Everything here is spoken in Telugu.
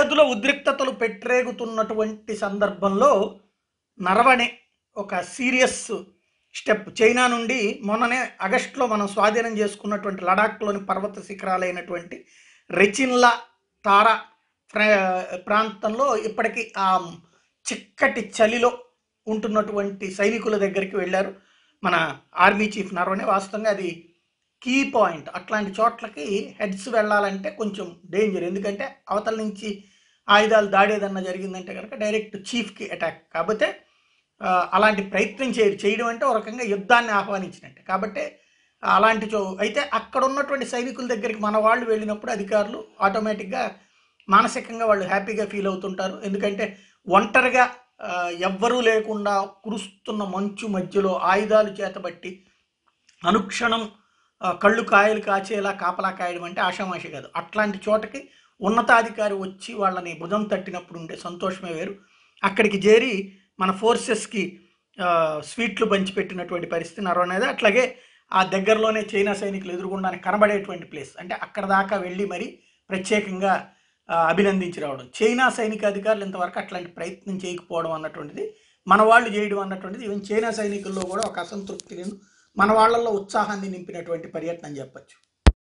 సరిహద్దులో ఉద్రిక్తతలు పెట్టరేగుతున్నటువంటి సందర్భంలో నరవణే ఒక సీరియస్ స్టెప్ చైనా నుండి మొన్ననే ఆగస్టులో మనం స్వాధీనం చేసుకున్నటువంటి లడాఖ్లోని పర్వత శిఖరాలైనటువంటి రెచిన్లా తారా ప్రాంతంలో ఇప్పటికీ ఆ చిక్కటి చలిలో ఉంటున్నటువంటి సైనికుల దగ్గరికి వెళ్ళారు మన ఆర్మీ చీఫ్ నరవణే వాస్తవంగా అది కీ పాయింట్ అట్లాంటి చోట్లకి హెడ్స్ వెళ్ళాలంటే కొంచెం డేంజర్ ఎందుకంటే అవతల నుంచి ఆయుధాలు దాడేదన్నా జరిగిందంటే కనుక డైరెక్ట్ చీఫ్కి అటాక్ కాకపోతే అలాంటి ప్రయత్నం చేయరు చేయడం అంటే ఒక రకంగా యుద్ధాన్ని ఆహ్వానించినట్టు కాబట్టి అలాంటి చో అయితే అక్కడ ఉన్నటువంటి సైనికుల దగ్గరికి మన వాళ్ళు వెళ్ళినప్పుడు అధికారులు ఆటోమేటిక్గా మానసికంగా వాళ్ళు హ్యాపీగా ఫీల్ అవుతుంటారు ఎందుకంటే ఒంటరిగా ఎవ్వరూ లేకుండా కురుస్తున్న మంచు మధ్యలో ఆయుధాలు చేతబట్టి అనుక్షణం కళ్ళు కాయలు కాచేలా కాపలా కాయడం అంటే ఆషామాషి కాదు అట్లాంటి చోటకి ఉన్నతాధికారి వచ్చి వాళ్ళని భుజం తట్టినప్పుడు ఉండే సంతోషమే వేరు అక్కడికి చేరి మన ఫోర్సెస్కి స్వీట్లు పంచిపెట్టినటువంటి పరిస్థితి అనేది అట్లాగే ఆ దగ్గరలోనే చైనా సైనికులు ఎదురుకుండానికి కనబడేటువంటి ప్లేస్ అంటే అక్కడ దాకా వెళ్ళి మరి ప్రత్యేకంగా అభినందించి రావడం చైనా సైనిక అధికారులు ఇంతవరకు అట్లాంటి ప్రయత్నం చేయకపోవడం అన్నటువంటిది మన వాళ్ళు చేయడం అన్నటువంటిది ఈవెన్ చైనా సైనికుల్లో కూడా ఒక అసంతృప్తిని మన వాళ్ళల్లో ఉత్సాహాన్ని నింపినటువంటి పర్యటన చెప్పచ్చు